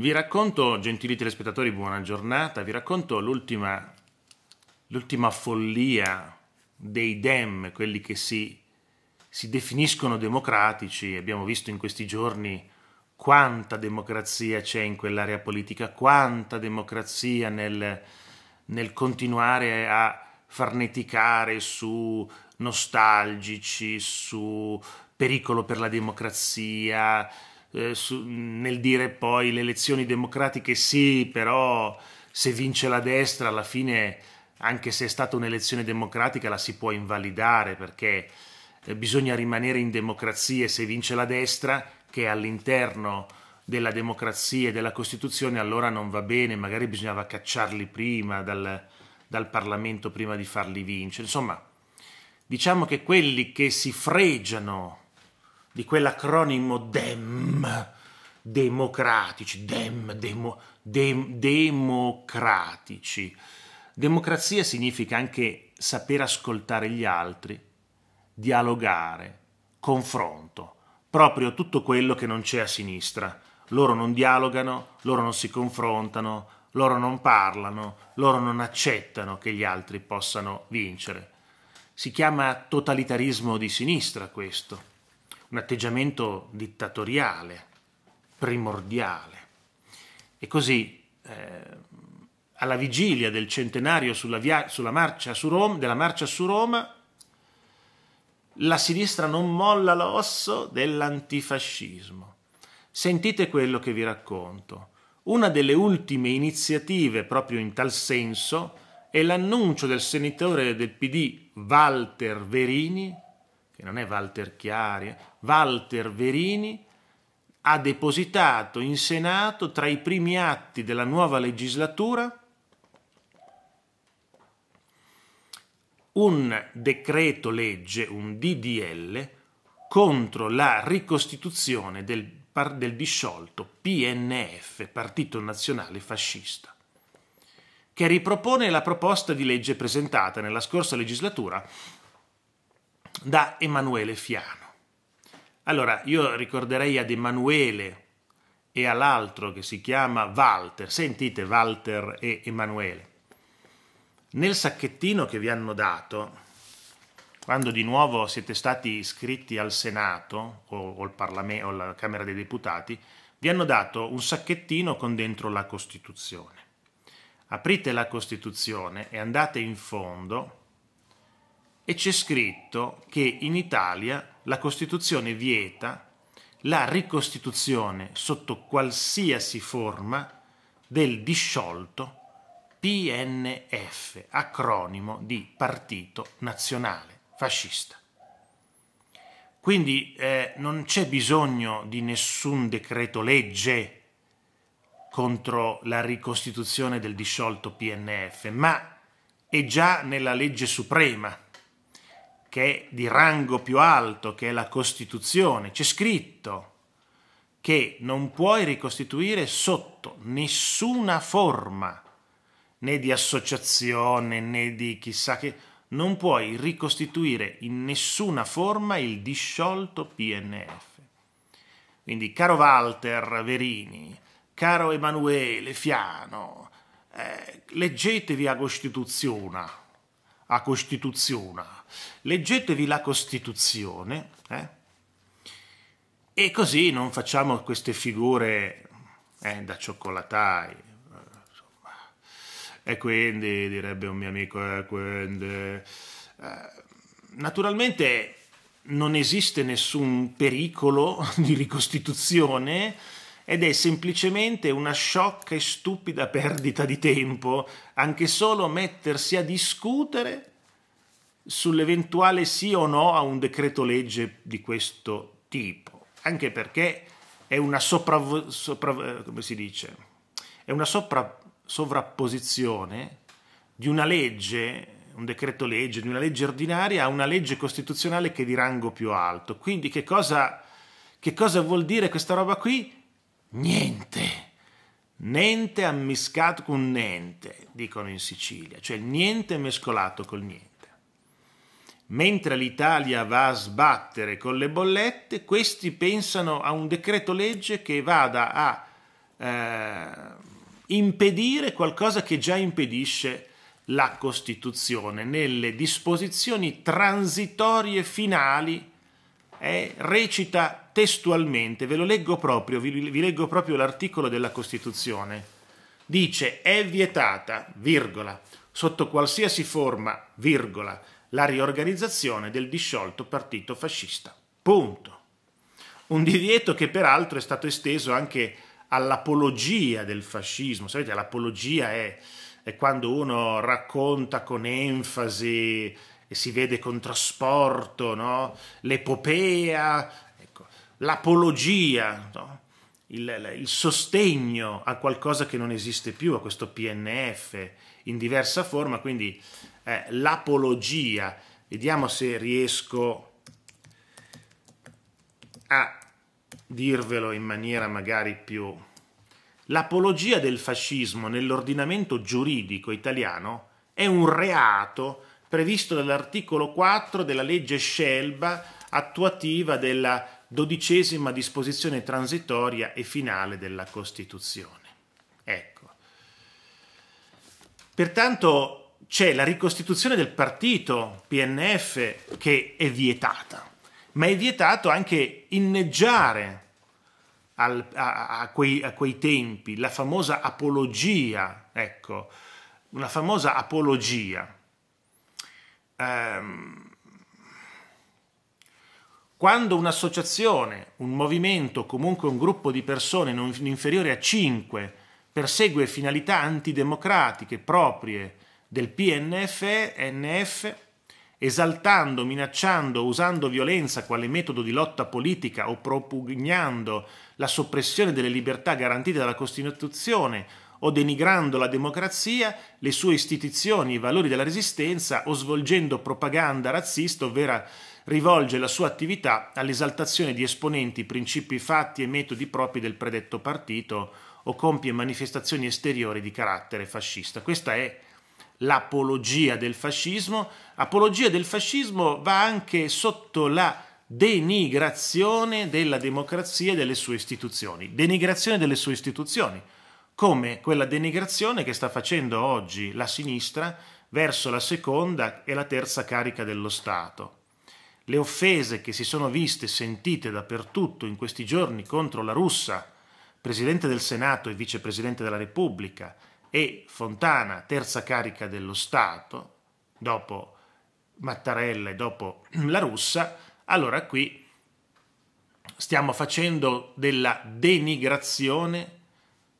Vi racconto, gentili telespettatori, buona giornata, vi racconto l'ultima, l'ultima follia dei Dem, quelli che si, si definiscono democratici. Abbiamo visto in questi giorni quanta democrazia c'è in quell'area politica, quanta democrazia nel, nel continuare a farneticare su nostalgici, su pericolo per la democrazia, eh, su, nel dire poi le elezioni democratiche sì, però se vince la destra alla fine, anche se è stata un'elezione democratica, la si può invalidare perché eh, bisogna rimanere in democrazia e se vince la destra che è all'interno della democrazia e della Costituzione allora non va bene, magari bisognava cacciarli prima dal, dal Parlamento prima di farli vincere. Insomma, diciamo che quelli che si fregiano di quell'acronimo DEM, democratici, DEM, demo, dem, democratici. Democrazia significa anche saper ascoltare gli altri, dialogare, confronto, proprio tutto quello che non c'è a sinistra. Loro non dialogano, loro non si confrontano, loro non parlano, loro non accettano che gli altri possano vincere. Si chiama totalitarismo di sinistra questo un atteggiamento dittatoriale, primordiale. E così, eh, alla vigilia del centenario sulla, via, sulla marcia su Roma, della marcia su Roma, la sinistra non molla l'osso dell'antifascismo. Sentite quello che vi racconto. Una delle ultime iniziative proprio in tal senso è l'annuncio del senatore del PD Walter Verini, che non è Walter Chiari, Walter Verini ha depositato in Senato tra i primi atti della nuova legislatura un decreto legge, un DDL, contro la ricostituzione del, del disciolto PNF, Partito Nazionale Fascista, che ripropone la proposta di legge presentata nella scorsa legislatura da Emanuele Fiano. Allora, io ricorderei ad Emanuele e all'altro che si chiama Walter. Sentite Walter e Emanuele. Nel sacchettino che vi hanno dato, quando di nuovo siete stati iscritti al Senato o, o, o alla Camera dei Deputati, vi hanno dato un sacchettino con dentro la Costituzione. Aprite la Costituzione e andate in fondo e c'è scritto che in Italia la Costituzione vieta la ricostituzione sotto qualsiasi forma del disciolto PNF, acronimo di Partito Nazionale Fascista. Quindi eh, non c'è bisogno di nessun decreto legge contro la ricostituzione del disciolto PNF, ma è già nella legge suprema che è di rango più alto, che è la Costituzione, c'è scritto che non puoi ricostituire sotto nessuna forma, né di associazione, né di chissà che, non puoi ricostituire in nessuna forma il disciolto PNF. Quindi caro Walter Verini, caro Emanuele Fiano, eh, leggetevi la Costituzione a Costituzione. Leggetevi la Costituzione eh? e così non facciamo queste figure eh, da cioccolatai. Insomma. E quindi, direbbe un mio amico, eh, quindi, eh, naturalmente non esiste nessun pericolo di ricostituzione ed è semplicemente una sciocca e stupida perdita di tempo anche solo mettersi a discutere sull'eventuale sì o no a un decreto legge di questo tipo, anche perché è una, sopra, eh, sopra, dice, è una sopra, sovrapposizione di una legge un decreto legge, di una legge ordinaria a una legge costituzionale che è di rango più alto. Quindi che cosa, che cosa vuol dire questa roba qui? niente. Niente ammiscato con niente, dicono in Sicilia, cioè niente mescolato col niente. Mentre l'Italia va a sbattere con le bollette, questi pensano a un decreto legge che vada a eh, impedire qualcosa che già impedisce la Costituzione nelle disposizioni transitorie finali eh, recita testualmente, ve lo leggo proprio, vi, vi leggo proprio l'articolo della Costituzione. Dice è vietata, virgola, sotto qualsiasi forma, virgola, la riorganizzazione del disciolto partito fascista. Punto. Un divieto che peraltro è stato esteso anche all'apologia del fascismo. Sapete, l'apologia è, è, quando uno racconta con enfasi e si vede con trasporto no? l'epopea l'apologia, no? il, il sostegno a qualcosa che non esiste più, a questo PNF in diversa forma, quindi eh, l'apologia. Vediamo se riesco a dirvelo in maniera magari più... L'apologia del fascismo nell'ordinamento giuridico italiano è un reato previsto dall'articolo 4 della legge Scelba attuativa della dodicesima disposizione transitoria e finale della Costituzione. Ecco. Pertanto c'è la ricostituzione del partito PNF che è vietata, ma è vietato anche inneggiare al, a, a, quei, a, quei, tempi la famosa apologia, ecco, una famosa apologia. Um, quando un'associazione, un movimento, comunque un gruppo di persone non inferiore a 5 persegue finalità antidemocratiche proprie del PNF, esaltando, minacciando, usando violenza quale metodo di lotta politica o propugnando la soppressione delle libertà garantite dalla Costituzione o denigrando la democrazia, le sue istituzioni, i valori della resistenza o svolgendo propaganda razzista, ovvero rivolge la sua attività all'esaltazione di esponenti, principi, fatti e metodi propri del predetto partito o compie manifestazioni esteriori di carattere fascista. Questa è l'apologia del fascismo. Apologia del fascismo va anche sotto la denigrazione della democrazia e delle sue istituzioni. Denigrazione delle sue istituzioni, come quella denigrazione che sta facendo oggi la sinistra verso la seconda e la terza carica dello Stato le offese che si sono viste e sentite dappertutto in questi giorni contro la russa, presidente del Senato e vicepresidente della Repubblica, e Fontana, terza carica dello Stato, dopo Mattarella e dopo la russa, allora qui stiamo facendo della denigrazione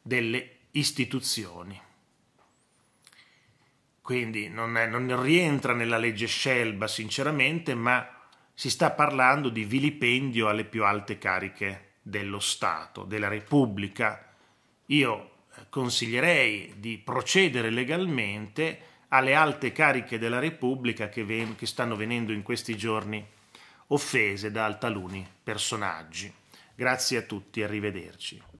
delle istituzioni. Quindi non, è, non rientra nella legge Scelba, sinceramente, ma si sta parlando di vilipendio alle più alte cariche dello Stato, della Repubblica. Io eh, consiglierei di procedere legalmente alle alte cariche della Repubblica che, ven- che stanno venendo in questi giorni offese da taluni personaggi. Grazie a tutti, arrivederci.